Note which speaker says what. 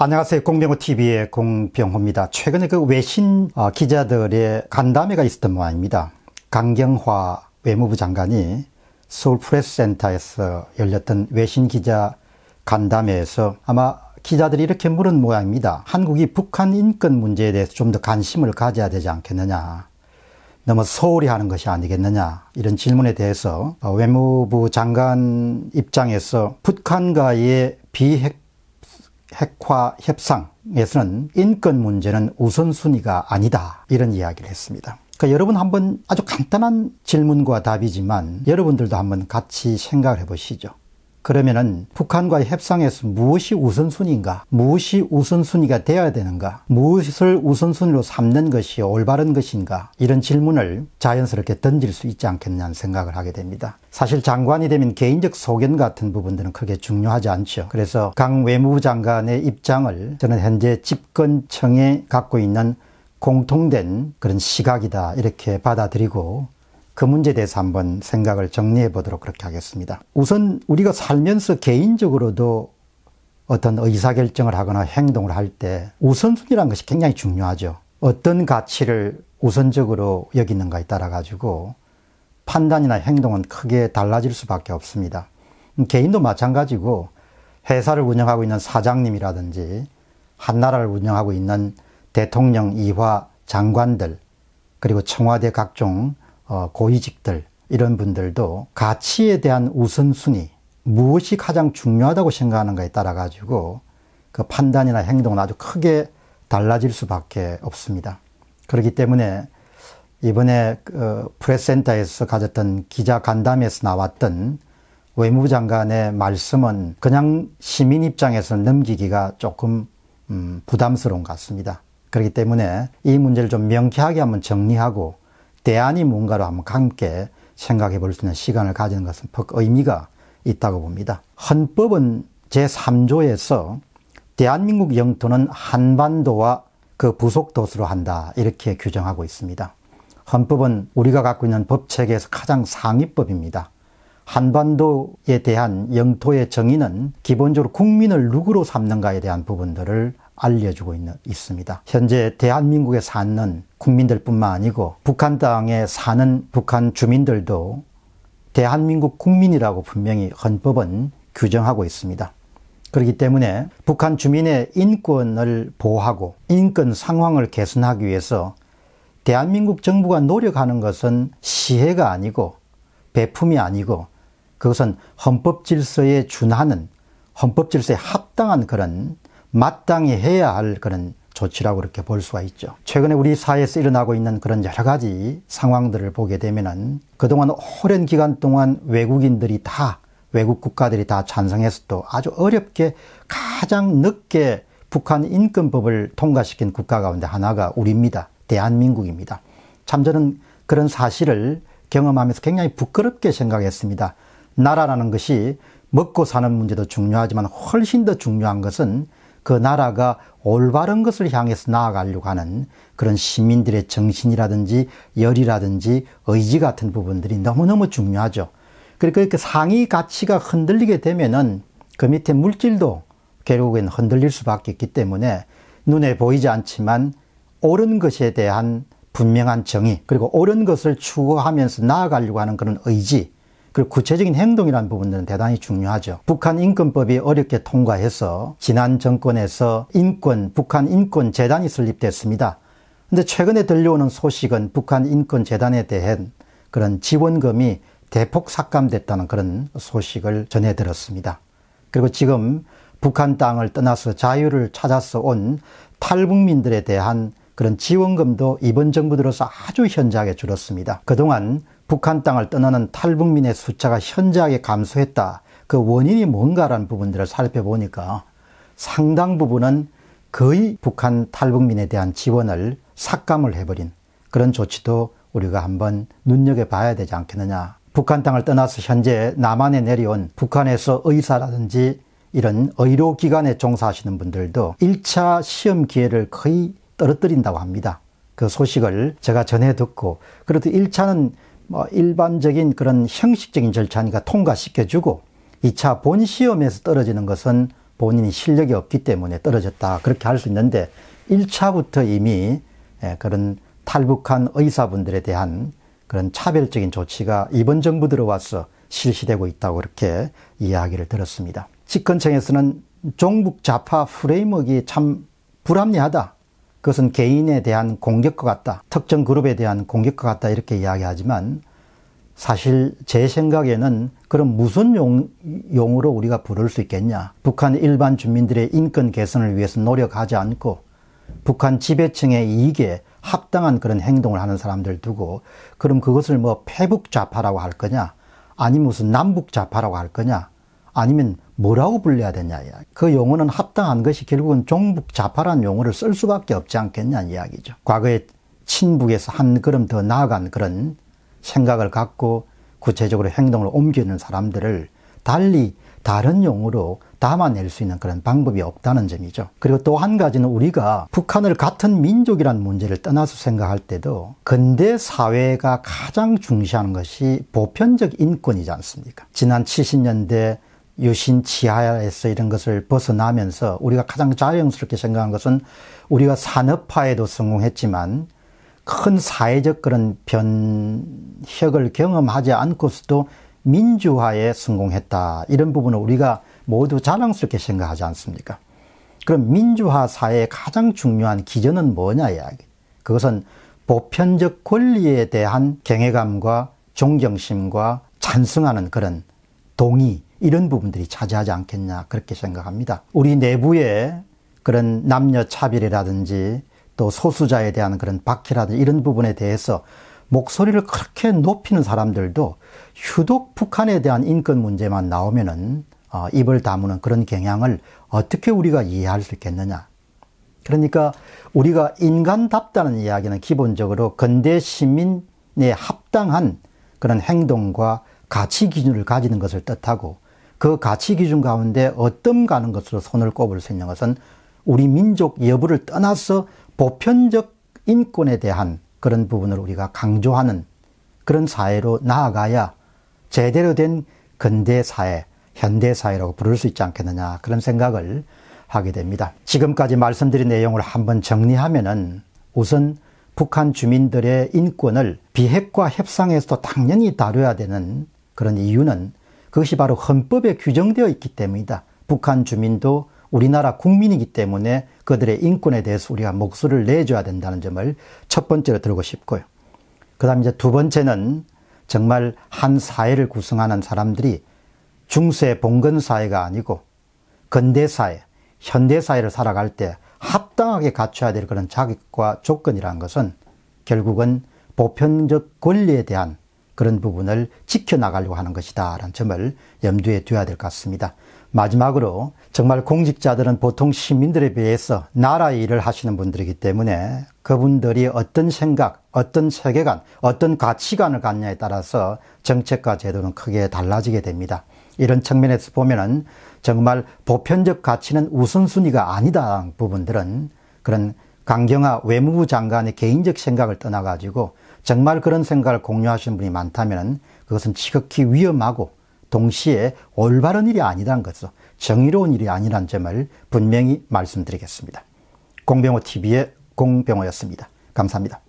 Speaker 1: 안녕하세요. 공병호TV의 공병호입니다. 최근에 그 외신 어, 기자들의 간담회가 있었던 모양입니다. 강경화 외무부 장관이 서울 프레스센터에서 열렸던 외신 기자 간담회에서 아마 기자들이 이렇게 물은 모양입니다. 한국이 북한 인권 문제에 대해서 좀 더 관심을 가져야 되지 않겠느냐. 너무 소홀히 하는 것이 아니겠느냐. 이런 질문에 대해서 어, 외무부 장관 입장에서 북한과의 비핵 핵화 협상에서는 인권 문제는 우선순위가 아니다. 이런 이야기를 했습니다. 그러니까 여러분 한번 아주 간단한 질문과 답이지만 여러분들도 한번 같이 생각을 해보시죠. 그러면은 북한과의 협상에서 무엇이 우선순위인가? 무엇이 우선순위가 되어야 되는가? 무엇을 우선순위로 삼는 것이 올바른 것인가? 이런 질문을 자연스럽게 던질 수 있지 않겠냐는 생각을 하게 됩니다. 사실 장관이 되면 개인적 소견 같은 부분들은 크게 중요하지 않죠. 그래서 강 외무부 장관의 입장을 저는 현재 집권청에 갖고 있는 공통된 그런 시각이다 이렇게 받아들이고 그 문제에 대해서 한번 생각을 정리해 보도록 그렇게 하겠습니다. 우선 우리가 살면서 개인적으로도 어떤 의사결정을 하거나 행동을 할 때 우선순위라는 것이 굉장히 중요하죠. 어떤 가치를 우선적으로 여기는가에 따라 가지고 판단이나 행동은 크게 달라질 수밖에 없습니다. 개인도 마찬가지고 회사를 운영하고 있는 사장님이라든지 한 나라를 운영하고 있는 대통령 이화 장관들 그리고 청와대 각종 어, 고위직들 이런 분들도 가치에 대한 우선순위 무엇이 가장 중요하다고 생각하는가에 따라 가지고 그 판단이나 행동은 아주 크게 달라질 수밖에 없습니다. 그렇기 때문에 이번에 그프레센터에서 어, 가졌던 기자 간담회에서 나왔던 외무장관의 부 말씀은 그냥 시민 입장에서 넘기기가 조금 음 부담스러운 것 같습니다. 그렇기 때문에 이 문제를 좀 명쾌하게 한번 정리하고 대안이 뭔가를 한번 함께 생각해 볼 수 있는 시간을 가지는 것은 퍽 의미가 있다고 봅니다. 헌법은 제3조에서 대한민국 영토는 한반도와 그 부속 도수로 한다 이렇게 규정하고 있습니다. 헌법은 우리가 갖고 있는 법체계에서 가장 상위법입니다. 한반도에 대한 영토의 정의는 기본적으로 국민을 누구로 삼는가에 대한 부분들을 알려주고 있는, 있습니다. 현재 대한민국에 사는 국민들 뿐만 아니고 북한 땅에 사는 북한 주민들도 대한민국 국민이라고 분명히 헌법은 규정하고 있습니다. 그렇기 때문에 북한 주민의 인권을 보호하고 인권 상황을 개선하기 위해서 대한민국 정부가 노력하는 것은 시혜가 아니고 배품이 아니고 그것은 헌법 질서에 준하는 헌법 질서에 합당한 그런 마땅히 해야 할 그런 조치라고 이렇게 볼 수가 있죠. 최근에 우리 사회에서 일어나고 있는 그런 여러 가지 상황들을 보게 되면은 그동안 오랜 기간 동안 외국인들이 다 외국 국가들이 다 찬성해서도 아주 어렵게 가장 늦게 북한 인권법을 통과시킨 국가 가운데 하나가 우리입니다. 대한민국입니다. 참 저는 그런 사실을 경험하면서 굉장히 부끄럽게 생각했습니다. 나라라는 것이 먹고 사는 문제도 중요하지만 훨씬 더 중요한 것은 그 나라가 올바른 것을 향해서 나아가려고 하는 그런 시민들의 정신이라든지 열이라든지 의지 같은 부분들이 너무너무 중요하죠. 그러니까 이렇게 상위 가치가 흔들리게 되면은 그 밑에 물질도 결국엔 흔들릴 수밖에 없기 때문에 눈에 보이지 않지만 옳은 것에 대한 분명한 정의 그리고 옳은 것을 추구하면서 나아가려고 하는 그런 의지 그리고 구체적인 행동이라는 부분들은 대단히 중요하죠. 북한 인권법이 어렵게 통과해서 지난 정권에서 인권, 북한 인권 재단이 설립됐습니다. 근데 최근에 들려오는 소식은 북한 인권 재단에 대한 그런 지원금이 대폭 삭감됐다는 그런 소식을 전해 들었습니다. 그리고 지금 북한 땅을 떠나서 자유를 찾아서 온 탈북민들에 대한 그런 지원금도 이번 정부 들어서 아주 현저하게 줄었습니다. 그동안 북한 땅을 떠나는 탈북민의 숫자가 현저하게 감소했다. 그 원인이 뭔가라는 부분들을 살펴보니까 상당 부분은 거의 북한 탈북민에 대한 지원을 삭감을 해버린 그런 조치도 우리가 한번 눈여겨봐야 되지 않겠느냐. 북한 땅을 떠나서 현재 남한에 내려온 북한에서 의사라든지 이런 의료기관에 종사하시는 분들도 1차 시험 기회를 거의 떨어뜨린다고 합니다. 그 소식을 제가 전해 듣고, 그래도 1차는 뭐 일반적인 그런 형식적인 절차니까 통과시켜주고 2차 본 시험에서 떨어지는 것은 본인이 실력이 없기 때문에 떨어졌다. 그렇게 할 수 있는데 1차부터 이미 예, 그런 탈북한 의사분들에 대한 그런 차별적인 조치가 이번 정부 들어와서 실시되고 있다고 이렇게 이야기를 들었습니다. 직권층에서는 종북 좌파 프레임워크참 불합리하다. 그것은 개인에 대한 공격과 같다. 특정 그룹에 대한 공격과 같다. 이렇게 이야기하지만 사실 제 생각에는 그럼 무슨 용, 용으로 우리가 부를 수 있겠냐. 북한 일반 주민들의 인권 개선을 위해서 노력하지 않고 북한 지배층의 이익에 합당한 그런 행동을 하는 사람들 두고 그럼 그것을 뭐 패북 좌파라고 할 거냐. 아니 면 무슨 남북 좌파라고 할 거냐. 아니면 뭐라고 불려야 되냐 이야기. 그 용어는 합당한 것이 결국은 종북 자파란 용어를 쓸 수밖에 없지 않겠냐 이야기죠. 과거에 친북에서 한 걸음 더 나아간 그런 생각을 갖고 구체적으로 행동을 옮기는 사람들을 달리 다른 용어로 담아낼 수 있는 그런 방법이 없다는 점이죠. 그리고 또 한 가지는 우리가 북한을 같은 민족이란 문제를 떠나서 생각할 때도 근대 사회가 가장 중시하는 것이 보편적 인권이지 않습니까? 지난 70년대 유신 지하에서 이런 것을 벗어나면서 우리가 가장 자연스럽게 생각한 것은 우리가 산업화에도 성공했지만 큰 사회적 그런 변혁을 경험하지 않고서도 민주화에 성공했다. 이런 부분을 우리가 모두 자랑스럽게 생각하지 않습니까? 그럼 민주화 사회의 가장 중요한 기전은 뭐냐 이야기. 그것은 보편적 권리에 대한 경외감과 존경심과 찬성하는 그런 동의, 이런 부분들이 차지하지 않겠냐 그렇게 생각합니다. 우리 내부에 그런 남녀 차별이라든지 또 소수자에 대한 그런 박해라든지 이런 부분에 대해서 목소리를 그렇게 높이는 사람들도 휴독 북한에 대한 인권 문제만 나오면은 어, 입을 다무는 그런 경향을 어떻게 우리가 이해할 수 있겠느냐. 그러니까 우리가 인간답다는 이야기는 기본적으로 근대 시민에 합당한 그런 행동과 가치 기준을 가지는 것을 뜻하고 그 가치 기준 가운데 어떤가는 것으로 손을 꼽을 수 있는 것은 우리 민족 여부를 떠나서 보편적 인권에 대한 그런 부분을 우리가 강조하는 그런 사회로 나아가야 제대로 된 근대 사회, 현대 사회라고 부를 수 있지 않겠느냐 그런 생각을 하게 됩니다. 지금까지 말씀드린 내용을 한번 정리하면은 우선 북한 주민들의 인권을 비핵화 협상에서도 당연히 다뤄야 되는 그런 이유는 그것이 바로 헌법에 규정되어 있기 때문이다. 북한 주민도 우리나라 국민이기 때문에 그들의 인권에 대해서 우리가 목소리를 내줘야 된다는 점을 첫 번째로 들고 싶고요. 그 다음 이제 두 번째는 정말 한 사회를 구성하는 사람들이 중세 봉건 사회가 아니고 근대 사회, 현대 사회를 살아갈 때 합당하게 갖춰야 될 그런 자격과 조건이라는 것은 결국은 보편적 권리에 대한 그런 부분을 지켜나가려고 하는 것이다. 라는 점을 염두에 둬야될 것 같습니다. 마지막으로 정말 공직자들은 보통 시민들에 비해서 나라 일을 하시는 분들이기 때문에 그분들이 어떤 생각, 어떤 세계관, 어떤 가치관을 갖냐에 따라서 정책과 제도는 크게 달라지게 됩니다. 이런 측면에서 보면은 정말 보편적 가치는 우선순위가 아니다 부분들은 그런 강경화 외무부 장관의 개인적 생각을 떠나가지고 정말 그런 생각을 공유하시는 분이 많다면 그것은 지극히 위험하고 동시에 올바른 일이 아니라는 것이 정의로운 일이 아니란 점을 분명히 말씀드리겠습니다. 공병호 TV의 공병호였습니다. 감사합니다.